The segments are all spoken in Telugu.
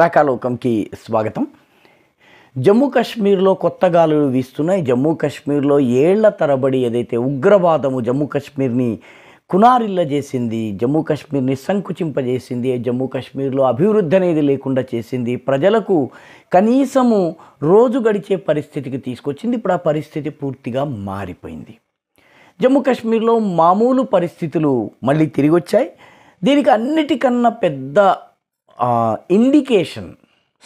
రాకాలోకంకి స్వాగతం జమ్మూ కాశ్మీర్లో కొత్త గాలులు వీస్తున్నాయి జమ్మూ కాశ్మీర్లో ఏళ్ల తరబడి ఏదైతే ఉగ్రవాదము జమ్మూ కాశ్మీర్ని కునారిల్ల చేసింది జమ్మూ కాశ్మీర్ని సంకుచింపజేసింది జమ్మూ కాశ్మీర్లో అభివృద్ధి అనేది లేకుండా చేసింది ప్రజలకు కనీసము రోజు గడిచే పరిస్థితికి తీసుకొచ్చింది ఇప్పుడు ఆ పరిస్థితి పూర్తిగా మారిపోయింది జమ్మూ కాశ్మీర్లో మామూలు పరిస్థితులు మళ్ళీ తిరిగి వచ్చాయి దీనికి అన్నిటికన్నా పెద్ద ఇండికేషన్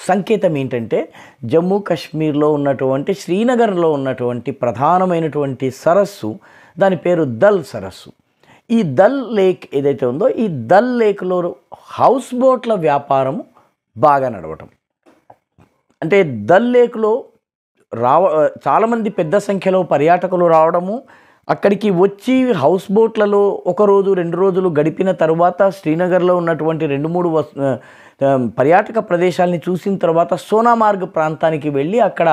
సంకేతం ఏంటంటే జమ్మూ కాశ్మీర్లో ఉన్నటువంటి శ్రీనగర్లో ఉన్నటువంటి ప్రధానమైనటువంటి సరస్సు దాని పేరు దల్ సరస్సు ఈ దల్ లేక్ ఏదైతే ఉందో ఈ దల్ లేక్లో హౌస్ బోట్ల వ్యాపారము బాగా నడవటం అంటే దల్ లేక్లో రావ చాలామంది పెద్ద సంఖ్యలో పర్యాటకులు రావడము అక్కడికి వచ్చి హౌస్ బోట్లలో ఒక రోజు రెండు రోజులు గడిపిన తర్వాత శ్రీనగర్లో ఉన్నటువంటి రెండు మూడు వస్ పర్యాటక ప్రదేశాలని చూసిన తర్వాత సోనామార్గ్ ప్రాంతానికి వెళ్ళి అక్కడ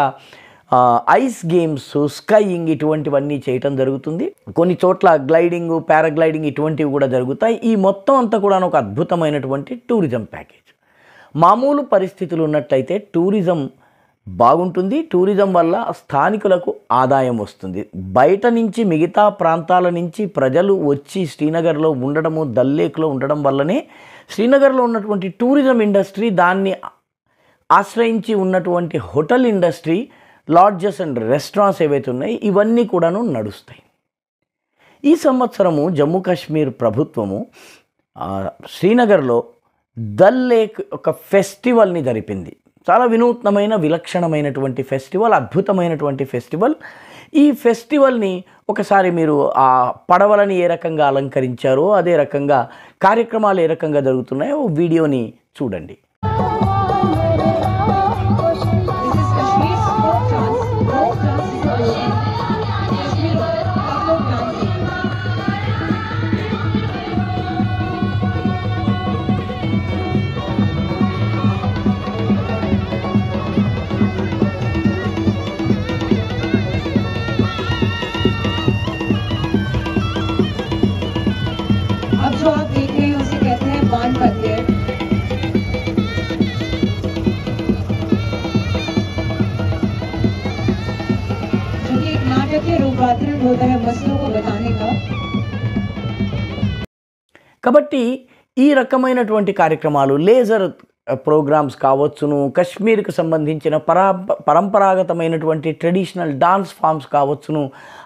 ఐస్ గేమ్స్ స్కైయింగ్ ఇటువంటివన్నీ చేయటం జరుగుతుంది కొన్ని చోట్ల గ్లైడింగ్ పారాగ్లైడింగ్ ఇటువంటివి కూడా జరుగుతాయి ఈ మొత్తం అంతా కూడా ఒక అద్భుతమైనటువంటి టూరిజం ప్యాకేజ్ మామూలు పరిస్థితులు ఉన్నట్లయితే టూరిజం బాగుంటుంది టూరిజం వల్ల స్థానికులకు ఆదాయం వస్తుంది బయట నుంచి మిగతా ప్రాంతాల నుంచి ప్రజలు వచ్చి శ్రీనగర్లో ఉండడము దల్లేక్లో ఉండడం వల్లనే శ్రీనగర్లో ఉన్నటువంటి టూరిజం ఇండస్ట్రీ దాన్ని ఆశ్రయించి ఉన్నటువంటి hotel industry lodges and restaurants ఏవైతే ఉన్నాయి ఇవన్నీ కూడాను నడుస్తాయి ఈ సంవత్సరము జమ్మూ కాశ్మీర్ ప్రభుత్వము శ్రీనగర్లో దల్ లేక్ ఒక ఫెస్టివల్ని జరిపింది చాలా వినూత్నమైన విలక్షణమైనటువంటి ఫెస్టివల్ అద్భుతమైనటువంటి ఫెస్టివల్ ఈ ఫెస్టివల్ని ఒకసారి మీరు ఆ పడవలని ఏ రకంగా అలంకరించారో అదే రకంగా కార్యక్రమాలు ఏ రకంగా జరుగుతున్నాయో వీడియోని చూడండి కాబట్టి ఈ రకమైనటువంటి కార్యక్రమాలు లేజర్ ప్రోగ్రామ్స్ కావచ్చును కశ్మీర్కు సంబంధించిన పరా పరంపరాగతమైనటువంటి ట్రెడిషనల్ డాన్స్ ఫామ్స్ కావచ్చును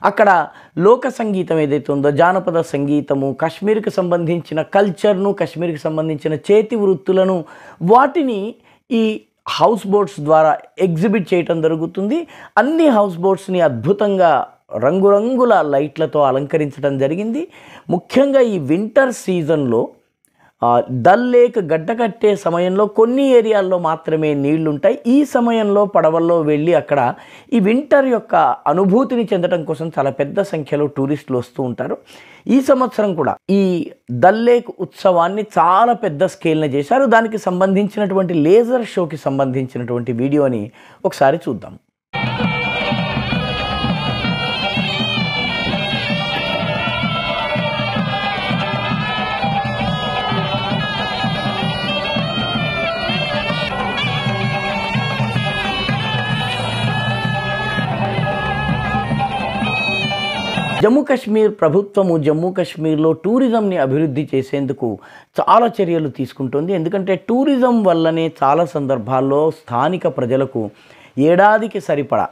అక్కడ లోక సంగీతం ఏదైతే ఉందో జానపద సంగీతము కశ్మీర్కి సంబంధించిన కల్చర్ను కశ్మీర్కి సంబంధించిన చేతి వృత్తులను వాటిని ఈ హౌస్ బోట్స్ ద్వారా ఎగ్జిబిట్ చేయటం జరుగుతుంది అన్ని హౌస్ బోట్స్ని అద్భుతంగా రంగురంగుల లైట్లతో అలంకరించడం జరిగింది ముఖ్యంగా ఈ వింటర్ సీజన్లో డల్ లేక్ గడ్డ కట్టే సమయంలో కొన్ని ఏరియాల్లో మాత్రమే నీళ్లుంటాయి ఈ సమయంలో పడవల్లో వెళ్ళి అక్కడ ఈ వింటర్ యొక్క అనుభూతిని చెందడం కోసం చాలా పెద్ద సంఖ్యలో టూరిస్టులు వస్తూ ఉంటారు ఈ సంవత్సరం కూడా ఈ డల్ లేక్ ఉత్సవాన్ని చాలా పెద్ద స్కేల్న చేశారు దానికి సంబంధించినటువంటి లేజర్ షోకి సంబంధించినటువంటి వీడియోని ఒకసారి చూద్దాం జమ్మూ కాశ్మీర్ ప్రభుత్వము జమ్మూ కాశ్మీర్లో టూరిజంని అభివృద్ధి చేసేందుకు చాలా చర్యలు తీసుకుంటుంది ఎందుకంటే టూరిజం వల్లనే చాలా సందర్భాల్లో స్థానిక ప్రజలకు ఏడాదికి సరిపడా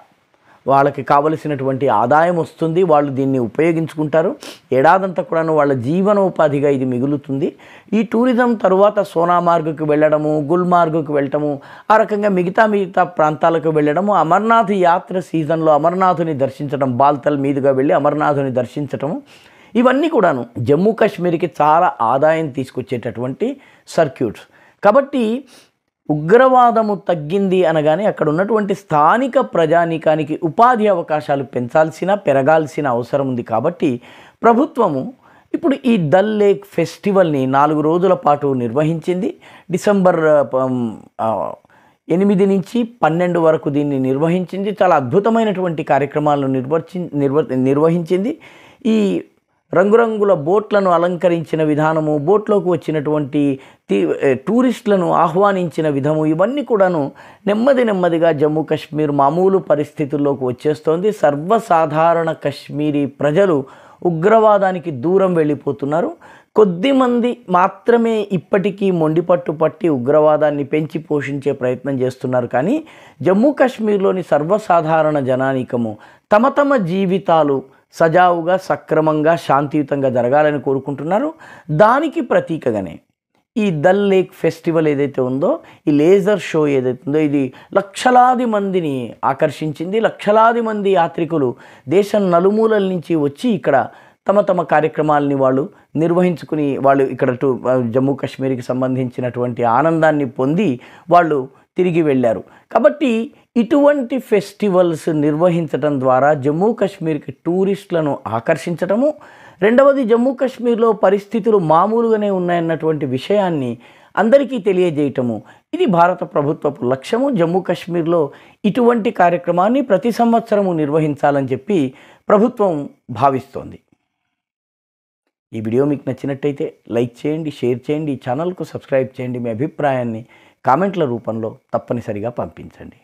వాళ్ళకి కావలసినటువంటి ఆదాయం వస్తుంది వాళ్ళు దీన్ని ఉపయోగించుకుంటారు ఏడాదంతా కూడాను వాళ్ళ జీవనోపాధిగా ఇది మిగులుతుంది ఈ టూరిజం తరువాత సోనామార్గ్కు వెళ్ళడము గుల్మార్గ్కు వెళ్ళటము ఆ రకంగా మిగతా మిగతా ప్రాంతాలకు వెళ్ళడము అమర్నాథ్ యాత్ర సీజన్లో అమర్నాథుని దర్శించడం బాల్తల్ మీదుగా వెళ్ళి అమర్నాథుని దర్శించటము ఇవన్నీ కూడాను జమ్మూ కాశ్మీర్కి చాలా ఆదాయం తీసుకొచ్చేటటువంటి సర్క్యూట్స్ కాబట్టి ఉగ్రవాదము తగ్గింది అనగానే అక్కడ ఉన్నటువంటి స్థానిక ప్రజానీకానికి ఉపాధి అవకాశాలు పెంచాల్సిన పెరగాల్సిన అవసరం ఉంది కాబట్టి ప్రభుత్వము ఇప్పుడు ఈ డల్ లేక్ ఫెస్టివల్ని నాలుగు రోజుల పాటు నిర్వహించింది డిసెంబర్ ఎనిమిది నుంచి పన్నెండు వరకు దీన్ని నిర్వహించింది చాలా అద్భుతమైనటువంటి కార్యక్రమాలను నిర్వర్చి నిర్వ నిర్వహించింది ఈ రంగురంగుల బోట్లను అలంకరించిన విధానము బోట్లోకి వచ్చినటువంటి టూరిస్టులను ఆహ్వానించిన విధము ఇవన్నీ కూడాను నెమ్మది నెమ్మదిగా జమ్మూ కాశ్మీర్ మామూలు పరిస్థితుల్లోకి వచ్చేస్తోంది సర్వసాధారణ కాశ్మీరీ ప్రజలు ఉగ్రవాదానికి దూరం వెళ్ళిపోతున్నారు కొద్దిమంది మాత్రమే ఇప్పటికీ మొండిపట్టు పట్టి ఉగ్రవాదాన్ని పెంచి పోషించే ప్రయత్నం చేస్తున్నారు కానీ జమ్మూ కాశ్మీర్లోని సర్వసాధారణ జనానికము తమ తమ జీవితాలు సజావుగా సక్రమంగా శాంతియుతంగా జరగాలని కోరుకుంటున్నారు దానికి ప్రతీకగానే ఈ దల్ లేక్ ఫెస్టివల్ ఏదైతే ఉందో ఈ లేజర్ షో ఏదైతే ఉందో ఇది లక్షలాది మందిని ఆకర్షించింది లక్షలాది మంది యాత్రికులు దేశం నలుమూలల నుంచి వచ్చి ఇక్కడ తమ తమ కార్యక్రమాలని వాళ్ళు నిర్వహించుకుని వాళ్ళు ఇక్కడ టు జమ్మూ కాశ్మీర్కి సంబంధించినటువంటి ఆనందాన్ని పొంది వాళ్ళు తిరిగి వెళ్ళారు కాబట్టి ఇటువంటి ఫెస్టివల్స్ నిర్వహించడం ద్వారా జమ్మూ కాశ్మీర్కి టూరిస్టులను ఆకర్షించడము రెండవది జమ్మూ కాశ్మీర్లో పరిస్థితులు మామూలుగానే ఉన్నాయన్నటువంటి విషయాన్ని అందరికీ తెలియజేయటము ఇది భారత ప్రభుత్వపు లక్ష్యము జమ్మూ కాశ్మీర్లో ఇటువంటి కార్యక్రమాన్ని ప్రతి సంవత్సరము నిర్వహించాలని చెప్పి ప్రభుత్వం భావిస్తోంది ఈ వీడియో మీకు నచ్చినట్టయితే లైక్ చేయండి షేర్ చేయండి ఛానల్కు సబ్స్క్రైబ్ చేయండి మీ అభిప్రాయాన్ని కామెంట్ల రూపంలో తప్పనిసరిగా పంపించండి